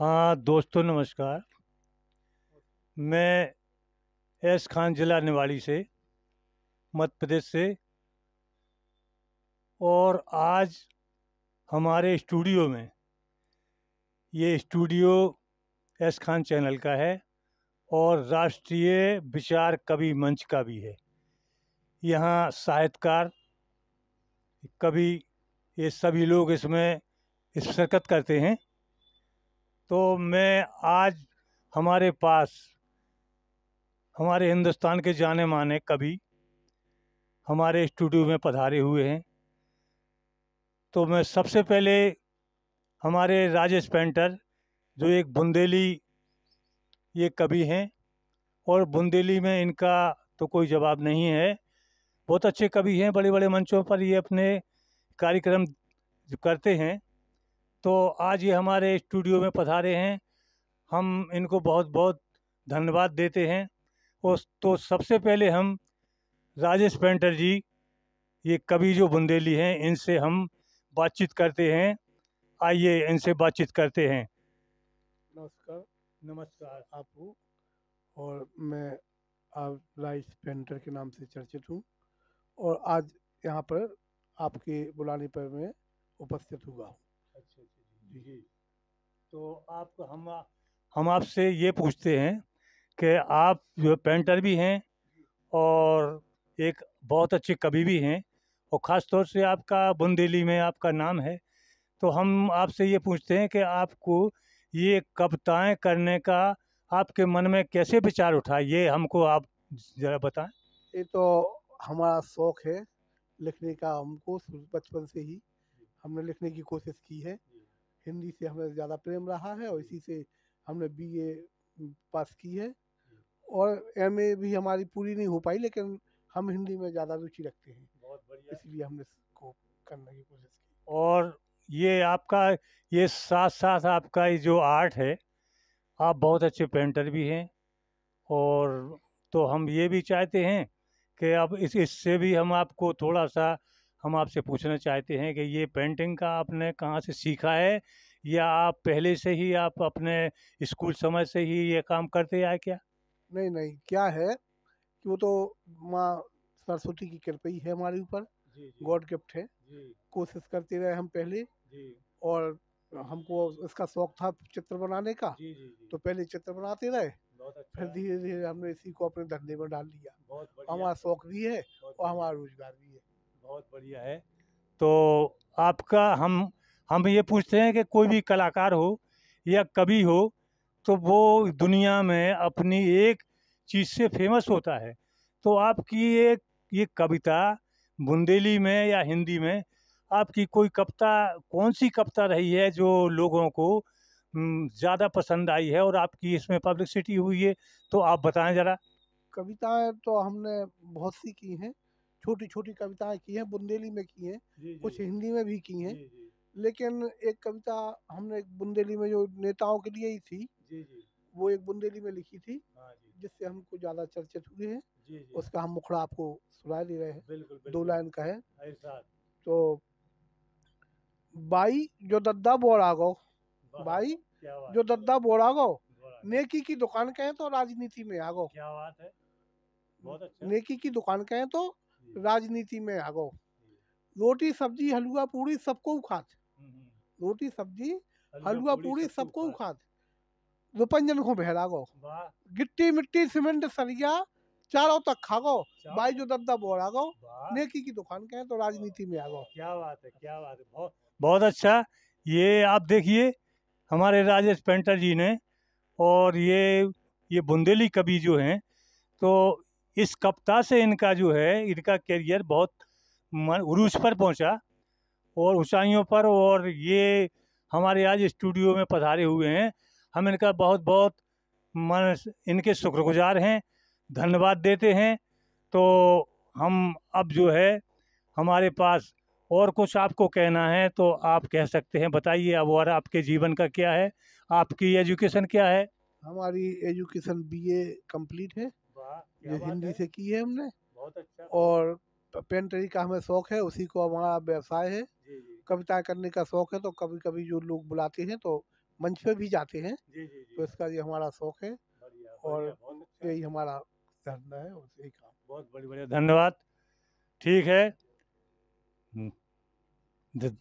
हाँ दोस्तों नमस्कार मैं एस खान जिला निवाड़ी से मध्य प्रदेश से और आज हमारे स्टूडियो में ये स्टूडियो एस खान चैनल का है और राष्ट्रीय विचार कवि मंच का भी है यहाँ साहित्यकार कवि ये सभी लोग इसमें इस शिरकत करते हैं तो मैं आज हमारे पास हमारे हिंदुस्तान के जाने माने कवि हमारे स्टूडियो में पधारे हुए हैं तो मैं सबसे पहले हमारे राजेश पेंटर जो एक बुंदेली ये कवि हैं और बुंदेली में इनका तो कोई जवाब नहीं है बहुत अच्छे कवि हैं बड़े बड़े मंचों पर ये अपने कार्यक्रम करते हैं तो आज ये हमारे स्टूडियो में पधारे हैं हम इनको बहुत बहुत धन्यवाद देते हैं और तो सबसे पहले हम राजेश पेंटर जी ये कवि जो बुंदेली हैं इनसे हम बातचीत करते हैं आइए इनसे बातचीत करते हैं नमस्कार नमस्कार आपको और मैं आप राइस पेंटर के नाम से चर्चित हूँ और आज यहाँ पर आपके बुलाने पर मैं उपस्थित हुआ हूँ अच्छा अच्छा जी तो आप हम हम आपसे ये पूछते हैं कि आप जो पेंटर भी हैं और एक बहुत अच्छे कवि भी हैं और ख़ास तौर से आपका बुंदेली में आपका नाम है तो हम आपसे ये पूछते हैं कि आपको ये कविताएँ करने का आपके मन में कैसे विचार उठा ये हमको आप ज़रा बताएं ये तो हमारा शौक़ है लिखने का हमको बचपन से ही हमने लिखने की कोशिश की है हिंदी से हमें ज़्यादा प्रेम रहा है और इसी से हमने बीए पास की है और एमए भी हमारी पूरी नहीं हो पाई लेकिन हम हिंदी में ज़्यादा रुचि रखते हैं इसलिए हमने इसको करने की कोशिश की और ये आपका ये साथ साथ आपका ये जो आर्ट है आप बहुत अच्छे पेंटर भी हैं और तो हम ये भी चाहते हैं कि अब इस इससे भी हम आपको थोड़ा सा हम आपसे पूछना चाहते हैं कि ये पेंटिंग का आपने कहाँ से सीखा है या आप पहले से ही आप अपने स्कूल समय से ही ये काम करते आए क्या नहीं नहीं क्या है कि वो तो माँ सरस्वती की कृपा ही है हमारे ऊपर गॉड गिफ्ट है कोशिश करते रहे हम पहले और हमको इसका शौक था चित्र बनाने का जी, जी, जी। तो पहले चित्र बनाते रहे अच्छा फिर धीरे धीरे हमने इसी को अपने धंधे में डाल लिया हमारा शौक भी है और हमारा रोजगार भी है बहुत बढ़िया है तो आपका हम हम ये पूछते हैं कि कोई भी कलाकार हो या कवि हो तो वो दुनिया में अपनी एक चीज़ से फेमस होता है तो आपकी एक ये कविता बुंदेली में या हिंदी में आपकी कोई कविता कौन सी कविता रही है जो लोगों को ज़्यादा पसंद आई है और आपकी इसमें पब्लिसिटी हुई है तो आप बताएं ज़रा कविताएं तो हमने बहुत सी की हैं छोटी छोटी कविताएं की हैं बुंदेली में की हैं कुछ हिंदी में भी की हैं लेकिन एक कविता हमने एक बुंदेली में जो नेताओं के लिए ही थी जी जी। वो एक बुंदेली में लिखी थी हाँ, जिससे हमको ज्यादा चर्चित हुए हैं उसका हम मुखड़ा आपको सुना दे रहे हैं दो लाइन का है तो बाई जो दद्दा बोरा गो बाई जो दद्दा बोरा गो नेकी की दुकान कहें तो राजनीति में आ गो क्या बात है बहुत अच्छा नेकी की दुकान कहें तो राजनीति में आ गो रोटी सब्जी हलवा पूरी सबको खात हम्म, हम्म। रोटी सब्जी हलवा पूरी सबको खात रुपंजन को बहरा गो गिट्टी मिट्टी सीमेंट सरिया चारों तक खा गो भाई जो दबदा बोरा गो नेकी की दुकान कहे तो राजनीति में आ गो क्या बात है क्या बात है बहुत बहुत अच्छा ये आप देखिए हमारे राजेश पेंटर जी ने और ये ये बुंदेली कवि जो हैं तो इस कप्ता से इनका जो है इनका करियर बहुत उरूज पर पहुंचा और ऊंचाइयों पर और ये हमारे आज स्टूडियो में पधारे हुए हैं हम इनका बहुत बहुत मन इनके शुक्रगुजार हैं धन्यवाद देते हैं तो हम अब जो है हमारे पास और कुछ आपको कहना है तो आप कह सकते हैं बताइए अब और आपके जीवन का क्या है आपकी एजुकेशन क्या है हमारी एजुकेशन बीए कंप्लीट है ये हिंदी से की है हमने बहुत अच्छा और पेंटरी का हमें शौक है उसी को हमारा व्यवसाय है कविता करने का शौक है तो कभी कभी जो लोग बुलाते हैं तो मंच पे भी जाते हैं तो इसका ये हमारा शौक है और अच्छा। यही हमारा धंधा है और यही काम बहुत बढ़िया धन्यवाद ठीक है हम्म।